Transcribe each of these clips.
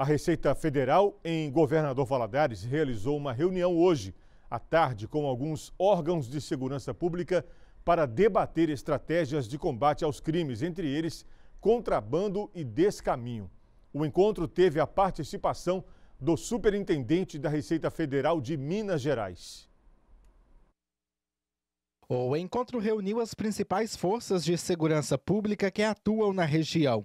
A Receita Federal, em Governador Valadares, realizou uma reunião hoje à tarde com alguns órgãos de segurança pública para debater estratégias de combate aos crimes, entre eles contrabando e descaminho. O encontro teve a participação do superintendente da Receita Federal de Minas Gerais. O encontro reuniu as principais forças de segurança pública que atuam na região.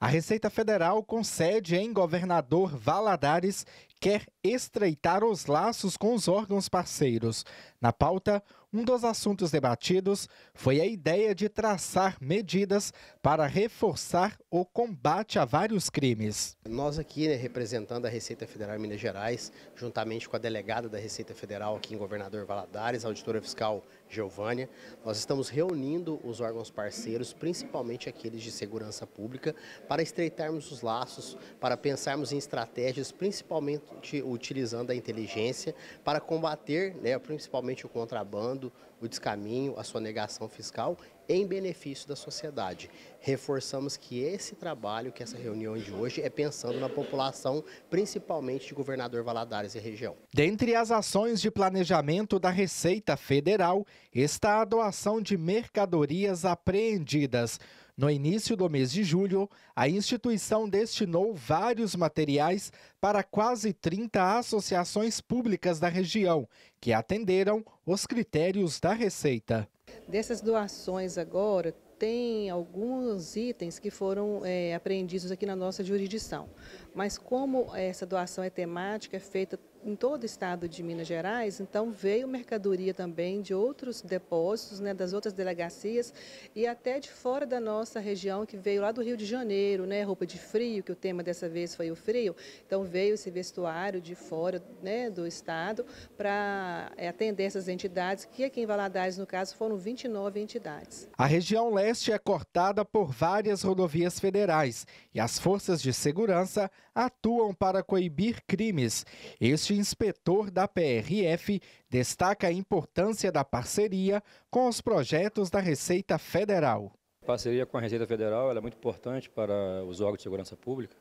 A Receita Federal concede em governador Valadares quer estreitar os laços com os órgãos parceiros. Na pauta, um dos assuntos debatidos foi a ideia de traçar medidas para reforçar o combate a vários crimes. Nós aqui, né, representando a Receita Federal em Minas Gerais, juntamente com a delegada da Receita Federal aqui em Governador Valadares, a auditora fiscal Geovânia, nós estamos reunindo os órgãos parceiros, principalmente aqueles de segurança pública, para estreitarmos os laços, para pensarmos em estratégias, principalmente utilizando a inteligência, para combater né, principalmente o contrabando, o descaminho, a sonegação fiscal em benefício da sociedade. Reforçamos que esse trabalho, que essa reunião de hoje é pensando na população, principalmente de Governador Valadares e região. Dentre as ações de planejamento da Receita Federal está a doação de mercadorias apreendidas. No início do mês de julho, a instituição destinou vários materiais para quase 30 associações públicas da região, que atenderam os critérios da Receita. Dessas doações agora, tem alguns itens que foram é, apreendidos aqui na nossa jurisdição. Mas como essa doação é temática, é feita em todo o estado de Minas Gerais, então veio mercadoria também de outros depósitos, né, das outras delegacias e até de fora da nossa região, que veio lá do Rio de Janeiro, né, roupa de frio, que o tema dessa vez foi o frio, então veio esse vestuário de fora né, do estado para eh, atender essas entidades, que aqui em Valadares, no caso, foram 29 entidades. A região leste é cortada por várias rodovias federais e as forças de segurança atuam para coibir crimes. Este inspetor da PRF destaca a importância da parceria com os projetos da Receita Federal. A parceria com a Receita Federal é muito importante para os órgãos de segurança pública,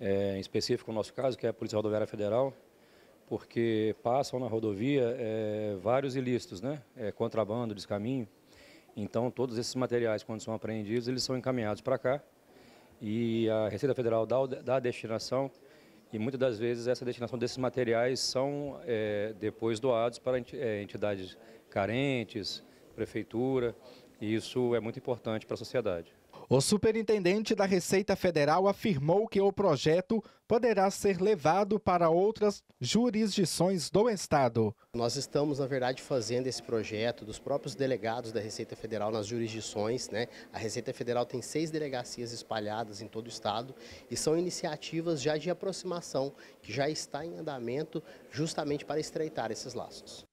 é, em específico o no nosso caso, que é a Polícia Rodoviária Federal, porque passam na rodovia é, vários ilícitos, né? É, contrabando, descaminho. Então, todos esses materiais, quando são apreendidos, eles são encaminhados para cá e a Receita Federal dá, dá a destinação e muitas das vezes essa destinação desses materiais são é, depois doados para é, entidades carentes, prefeitura, e isso é muito importante para a sociedade. O superintendente da Receita Federal afirmou que o projeto poderá ser levado para outras jurisdições do Estado. Nós estamos, na verdade, fazendo esse projeto dos próprios delegados da Receita Federal nas jurisdições. Né? A Receita Federal tem seis delegacias espalhadas em todo o Estado e são iniciativas já de aproximação, que já está em andamento justamente para estreitar esses laços.